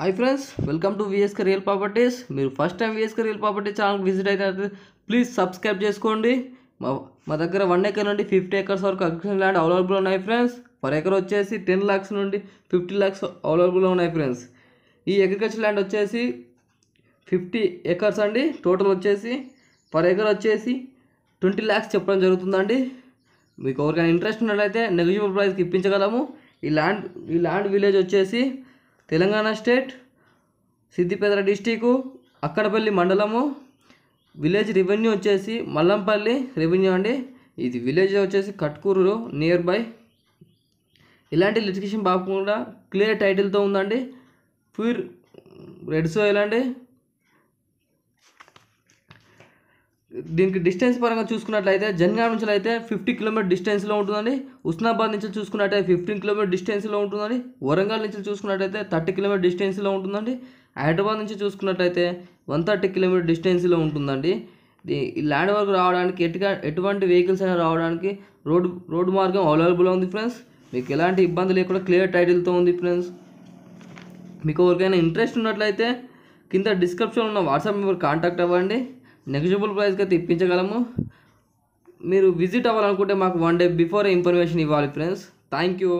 hi friends welcome to VSK real properties మీరు first time VSK real property ఛానల్కి visit అయితే please subscribe చేసుకోండి మా మా దగ్గర వన్ ఎకర్ నుండి ఫిఫ్టీ ఎకర్స్ వరకు అగ్రిషన్ ల్యాండ్ అవైలబుల్ ఉన్నాయి ఫ్రెండ్స్ పర్ ఎకర్ వచ్చేసి టెన్ ల్యాక్స్ నుండి ఫిఫ్టీ ల్యాక్స్ అవైలబుల్ ఉన్నాయి ఫ్రెండ్స్ ఈ అగ్రికల్చర్ ల్యాండ్ వచ్చేసి ఫిఫ్టీ ఎకర్స్ అండి టోటల్ వచ్చేసి పర్ ఎకర్ వచ్చేసి ట్వంటీ ల్యాక్స్ చెప్పడం జరుగుతుందండి మీకు ఎవరికైనా ఇంట్రెస్ట్ ఉన్నట్లయితే నెగిజిబుల్ ప్రైస్కి ఇప్పించగలము ఈ ల్యాండ్ ఈ ల్యాండ్ విలేజ్ వచ్చేసి తెలంగాణ స్టేట్ సిద్దిపేట డిస్టికు అక్కడపల్లి మండలము విలేజ్ రెవెన్యూ వచ్చేసి మల్లంపల్లి రెవెన్యూ అండి ఇది విలేజ్ వచ్చేసి కట్కూరు నియర్ బై ఇలాంటి లిటికేషన్ బాకుండా క్లియర్ టైటిల్తో ఉందండి ప్యూర్ రెడ్ సోయిల్ అండి దీనికి డిస్టెన్స్ పరంగా చూసుకున్నట్లయితే జన్గాం నుంచి అయితే ఫిఫ్టీ కిలోమీటర్ డిస్టెన్స్లో ఉంటుందండి ఉస్నాబాద్ నుంచి చూసుకున్నట్లయితే ఫిఫ్టీన్ కిలోమీటర్ డిస్టెన్స్లో ఉంటుందండి వరంగల్ నుంచి చూసుకున్నట్లయితే థర్టీ కిలోమీటర్ డిస్టెన్స్లో ఉంటుందండి హైదరాబాద్ నుంచి చూసుకున్నట్లయితే వన్ థర్టీ కిలోమీటర్ డిస్టెన్స్లో ఉంటుందండి ఈ ల్యాండ్ వరకు రావడానికి ఎటుగా ఎటువంటి వెహికల్స్ అయినా రావడానికి రోడ్డు రోడ్డు మార్గం అవైలబుల్గా ఉంది ఫ్రెండ్స్ మీకు ఎలాంటి ఇబ్బంది లేకుండా క్లియర్ టైటిల్తో ఉంది ఫ్రెండ్స్ మీకు ఎవరికైనా ఇంట్రెస్ట్ ఉన్నట్లయితే కింద డిస్క్రిప్షన్ ఉన్న వాట్సాప్ నెంబర్ కాంటాక్ట్ అవ్వండి నెగిజిబుల్ ప్రైస్కి అయితే ఇప్పించగలము మీరు విజిట్ అవ్వాలనుకుంటే మాకు వన్ డే బిఫోర్ ఇన్ఫర్మేషన్ ఇవ్వాలి ఫ్రెండ్స్ థ్యాంక్ యూ